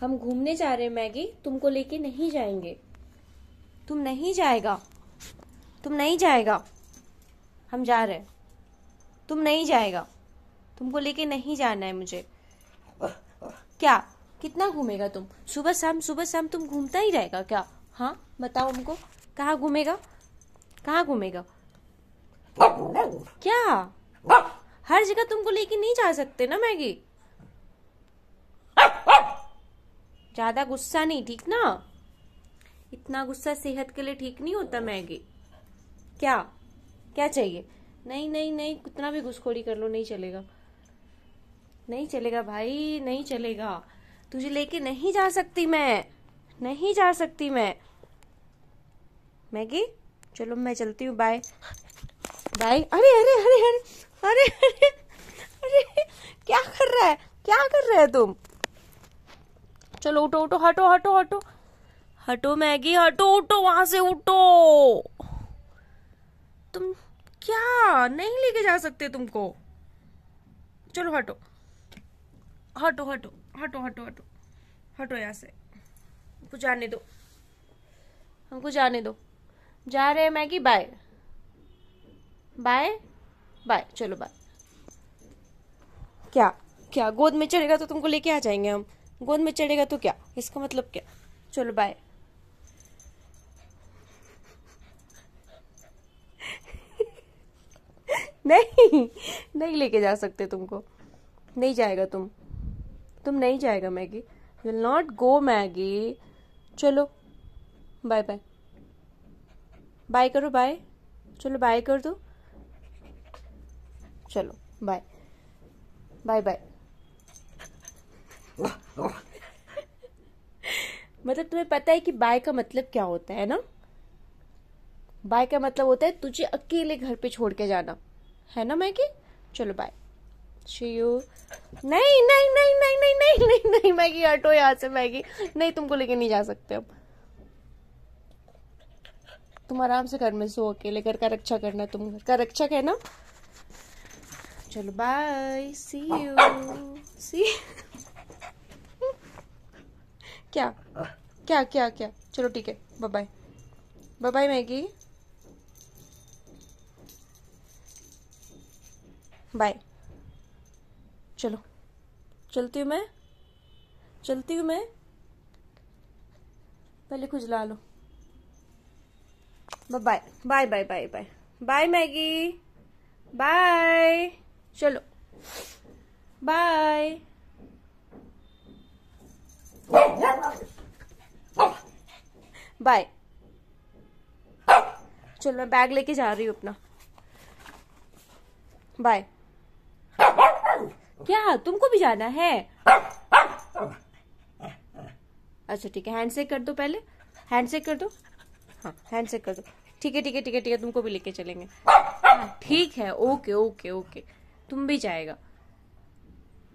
हम घूमने जा रहे हैं मैगी तुमको लेके नहीं जाएंगे तुम नहीं जाएगा तुम नहीं जाएगा हम जा रहे हैं तुम नहीं जाएगा तुमको लेके नहीं जाना है मुझे क्या कितना घूमेगा तुम सुबह शाम सुबह शाम तुम घूमता ही रहेगा क्या हाँ बताओ हमको कहाँ घूमेगा कहाँ घूमेगा क्या हर जगह तुमको लेके नहीं जा सकते ना मैगी ज़्यादा गुस्सा नहीं ठीक ना इतना गुस्सा सेहत के लिए ठीक नहीं होता मैगी क्या क्या चाहिए नहीं नहीं नहीं कितना भी घुसखोरी कर लो नहीं चलेगा नहीं चलेगा भाई नहीं चलेगा तुझे लेके नहीं जा सकती मैं नहीं जा सकती मैं मैगी चलो मैं चलती हूँ बाय बाय अरे अरे अरे अरे अरे अरे अरे क्या कर रहा है क्या कर रहे है तुम चलो उठो उठो हटो हटो हटो हटो मैगी हटो उठो वहां से उठो तुम क्या नहीं लेके जा सकते तुमको चलो हटो हटो हटो हटो हटो हटो हटो यहां से हमको जाने दो हमको जाने दो जा रहे हैं मैगी बाय बाय बाय चलो बाय क्या क्या गोद में चलेगा तो तुमको लेके आ जाएंगे हम गोद में चढ़ेगा तो क्या इसका मतलब क्या चलो बाय नहीं नहीं लेके जा सकते तुमको नहीं जाएगा तुम तुम नहीं जाएगा Maggie will not go Maggie चलो बाय बाय बाय करो बाय चलो बाय कर दो चलो बाय बाय बाय मतलब तुम्हें पता है कि बाय का मतलब क्या होता है ना बाय का मतलब होता है तुझे अकेले घर पे छोड़ के जाना है ना मैं कि चलो बाय यू नहीं नहीं नहीं नहीं नहीं नहीं नहीं नहीं मैगी हटो यहाँ से मैगी नहीं तुमको लेके नहीं जा सकते अब तुम आराम से घर में सो अकेले घर का रक्षा करना तुम घर का रक्षक है ना चलो बाय सी यू सी क्या क्या क्या क्या चलो ठीक है bye bye bye bye Maggie bye चलो चलती हूँ मैं चलती हूँ मैं पहले कुछ ला लो bye bye bye bye bye bye Maggie bye चलो बाय बाय चल मैं बैग लेके जा रही हूँ अपना बाय क्या तुमको भी जाना है अच्छा ठीक है हैंड शेक कर दो पहले हैंड शेक कर दो हाँ हैंड शेक कर दो ठीक है ठीक है ठीक है ठीक है तुमको भी लेके चलेंगे हाँ, ठीक है ओके ओके ओके तुम भी जाएगा